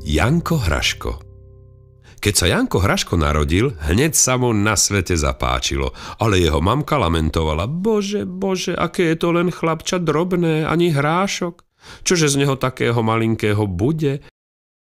Janko Hraško Keď sa Janko Hraško narodil, hneď sa mu na svete zapáčilo, ale jeho mamka lamentovala Bože, bože, aké je to len chlapča drobné, ani hrášok. Čože z neho takého malinkého bude?